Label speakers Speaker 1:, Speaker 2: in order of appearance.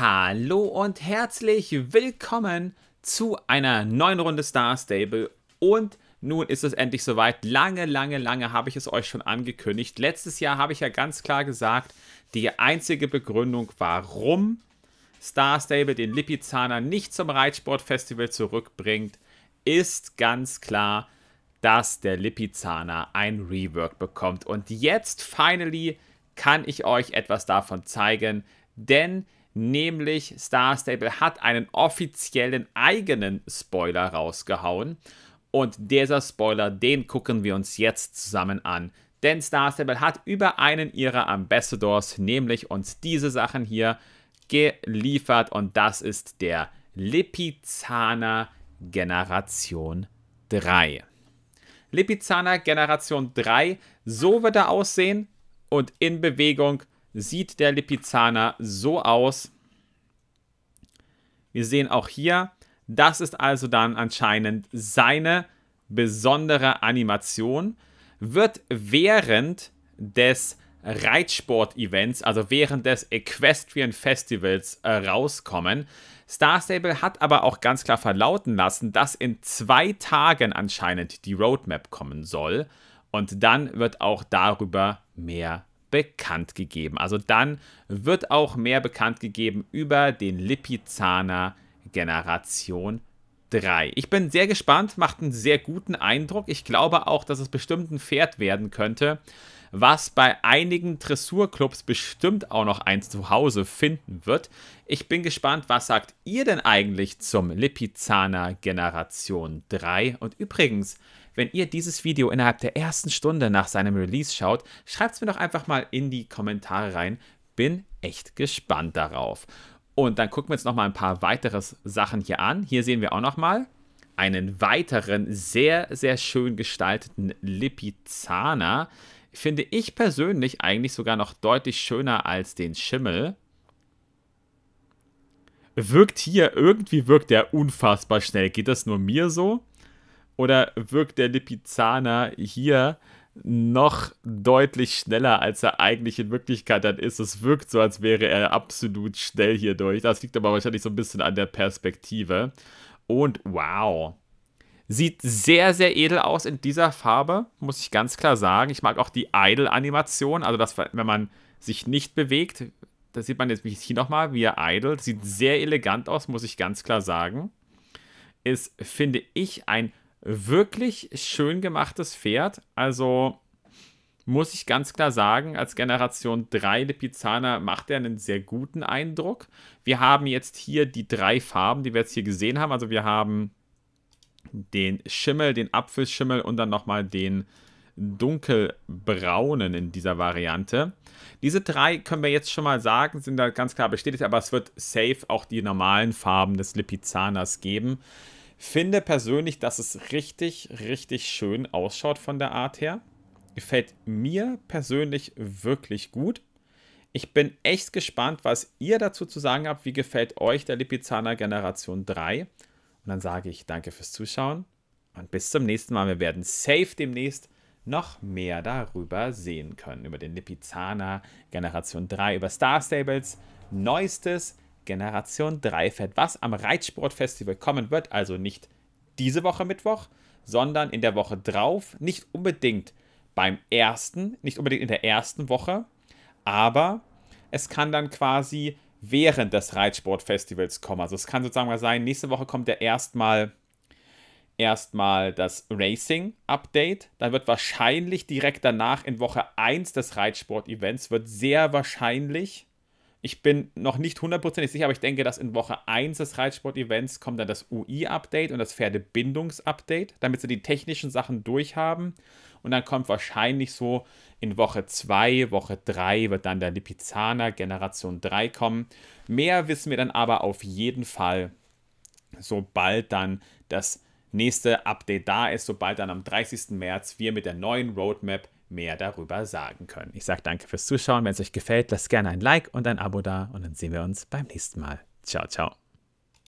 Speaker 1: Hallo und herzlich willkommen zu einer neuen Runde Star Stable und nun ist es endlich soweit. Lange, lange, lange habe ich es euch schon angekündigt. Letztes Jahr habe ich ja ganz klar gesagt, die einzige Begründung, warum Star Stable den Lipizzaner nicht zum Reitsportfestival zurückbringt, ist ganz klar, dass der Lipizzaner ein Rework bekommt. Und jetzt, finally, kann ich euch etwas davon zeigen, denn nämlich Star Stable hat einen offiziellen eigenen Spoiler rausgehauen. Und dieser Spoiler, den gucken wir uns jetzt zusammen an. Denn Star Stable hat über einen ihrer Ambassadors, nämlich uns diese Sachen hier, geliefert. Und das ist der Lipizzaner Generation 3. Lipizzaner Generation 3, so wird er aussehen und in Bewegung sieht der Lipizzaner so aus. Wir sehen auch hier, das ist also dann anscheinend seine besondere Animation. Wird während des Reitsport-Events, also während des Equestrian Festivals, äh, rauskommen. Star Stable hat aber auch ganz klar verlauten lassen, dass in zwei Tagen anscheinend die Roadmap kommen soll. Und dann wird auch darüber mehr bekannt gegeben. Also dann wird auch mehr bekannt gegeben über den Lipizzaner Generation 3. Ich bin sehr gespannt, macht einen sehr guten Eindruck. Ich glaube auch, dass es bestimmt ein Pferd werden könnte, was bei einigen Dressurclubs bestimmt auch noch eins zu Hause finden wird. Ich bin gespannt, was sagt ihr denn eigentlich zum Lipizzaner Generation 3? Und übrigens, wenn ihr dieses Video innerhalb der ersten Stunde nach seinem Release schaut, schreibt es mir doch einfach mal in die Kommentare rein. Bin echt gespannt darauf. Und dann gucken wir uns nochmal ein paar weitere Sachen hier an. Hier sehen wir auch nochmal einen weiteren sehr, sehr schön gestalteten Lipizzaner. Finde ich persönlich eigentlich sogar noch deutlich schöner als den Schimmel. Wirkt hier, irgendwie wirkt er unfassbar schnell. Geht das nur mir so? Oder wirkt der Lipizzaner hier noch deutlich schneller, als er eigentlich in Wirklichkeit dann ist. Es wirkt so, als wäre er absolut schnell hier durch. Das liegt aber wahrscheinlich so ein bisschen an der Perspektive. Und wow. Sieht sehr, sehr edel aus in dieser Farbe, muss ich ganz klar sagen. Ich mag auch die Idle-Animation, also das, wenn man sich nicht bewegt, das sieht man jetzt hier nochmal, wie er idelt. Sieht sehr elegant aus, muss ich ganz klar sagen. Ist, finde ich, ein wirklich schön gemachtes Pferd. Also muss ich ganz klar sagen, als Generation 3 Lipizzaner macht er einen sehr guten Eindruck. Wir haben jetzt hier die drei Farben, die wir jetzt hier gesehen haben. Also wir haben den Schimmel, den Apfelschimmel und dann nochmal den dunkelbraunen in dieser Variante. Diese drei können wir jetzt schon mal sagen, sind da ganz klar bestätigt, aber es wird safe auch die normalen Farben des Lipizzaners geben. Finde persönlich, dass es richtig, richtig schön ausschaut von der Art her. Gefällt mir persönlich wirklich gut. Ich bin echt gespannt, was ihr dazu zu sagen habt. Wie gefällt euch der Lipizzaner Generation 3? Und dann sage ich danke fürs Zuschauen und bis zum nächsten Mal. Wir werden safe demnächst noch mehr darüber sehen können. Über den Lipizzaner Generation 3, über Star Stables, Neuestes. Generation 3 fährt, was am Reitsportfestival kommen wird, also nicht diese Woche Mittwoch, sondern in der Woche drauf, nicht unbedingt beim ersten, nicht unbedingt in der ersten Woche, aber es kann dann quasi während des Reitsportfestivals kommen. Also es kann sozusagen mal sein, nächste Woche kommt ja erstmal erstmal das Racing Update, dann wird wahrscheinlich direkt danach in Woche 1 des Reitsport Events wird sehr wahrscheinlich ich bin noch nicht hundertprozentig sicher, aber ich denke, dass in Woche 1 des Reitsport-Events kommt dann das UI-Update und das Pferdebindungs-Update, damit sie die technischen Sachen durchhaben. Und dann kommt wahrscheinlich so in Woche 2, Woche 3 wird dann der Lipizzaner Generation 3 kommen. Mehr wissen wir dann aber auf jeden Fall, sobald dann das nächste Update da ist, sobald dann am 30. März wir mit der neuen Roadmap mehr darüber sagen können. Ich sage danke fürs Zuschauen. Wenn es euch gefällt, lasst gerne ein Like und ein Abo da und dann sehen wir uns beim nächsten Mal. Ciao, ciao.